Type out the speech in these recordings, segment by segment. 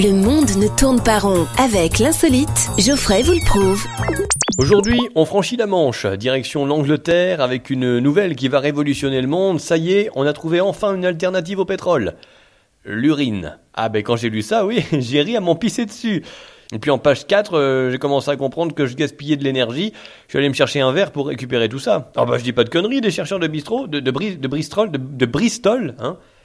Le monde ne tourne pas rond. Avec l'insolite, Geoffrey vous le prouve. Aujourd'hui, on franchit la Manche, direction l'Angleterre, avec une nouvelle qui va révolutionner le monde. Ça y est, on a trouvé enfin une alternative au pétrole. L'urine. Ah ben quand j'ai lu ça, oui, j'ai ri à m'en pisser dessus. Et puis en page 4, euh, j'ai commencé à comprendre que je gaspillais de l'énergie. Je suis allé me chercher un verre pour récupérer tout ça. Ah bah ben, je dis pas de conneries, des chercheurs de bistrot, de, de Bristol, de, hein. Bristol,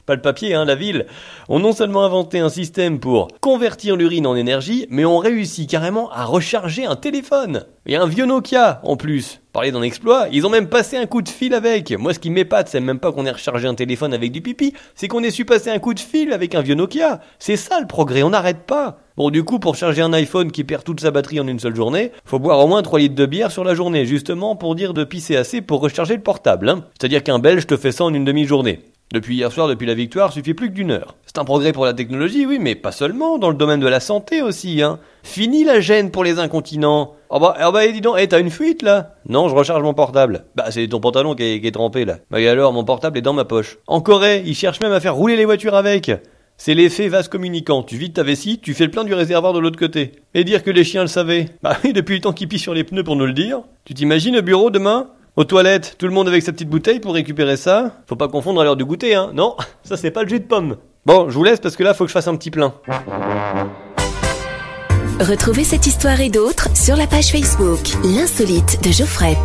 pas le papier, hein, la ville, On non seulement inventé un système pour convertir l'urine en énergie, mais on réussit carrément à recharger un téléphone. Et un vieux Nokia, en plus. Parler d'un exploit, ils ont même passé un coup de fil avec. Moi, ce qui m'épate, c'est même pas qu'on ait rechargé un téléphone avec du pipi, c'est qu'on ait su passer un coup de fil avec un vieux Nokia. C'est ça le progrès, on n'arrête pas. Bon, du coup, pour charger un iPhone qui perd toute sa batterie en une seule journée, faut boire au moins 3 litres de bière sur la journée, justement pour dire de pisser assez pour recharger le portable. Hein. C'est-à-dire qu'un Belge te fait ça en une demi-journée. Depuis hier soir, depuis la victoire, suffit plus que d'une heure. C'est un progrès pour la technologie, oui, mais pas seulement, dans le domaine de la santé aussi, hein. Fini la gêne pour les incontinents. Oh bah, oh bah eh, dis donc, eh, t'as une fuite là Non, je recharge mon portable. Bah, c'est ton pantalon qui est, trempé là. Bah, et alors, mon portable est dans ma poche. En Corée, ils cherchent même à faire rouler les voitures avec. C'est l'effet vase communicant. Tu vides ta vessie, tu fais le plein du réservoir de l'autre côté. Et dire que les chiens le savaient. Bah oui, depuis le temps qu'ils pissent sur les pneus pour nous le dire. Tu t'imagines le bureau demain aux toilettes, tout le monde avec sa petite bouteille pour récupérer ça. Faut pas confondre à l'heure du goûter, hein. Non, ça c'est pas le jus de pomme. Bon, je vous laisse parce que là, faut que je fasse un petit plein. Retrouvez cette histoire et d'autres sur la page Facebook L'insolite de Geoffrey.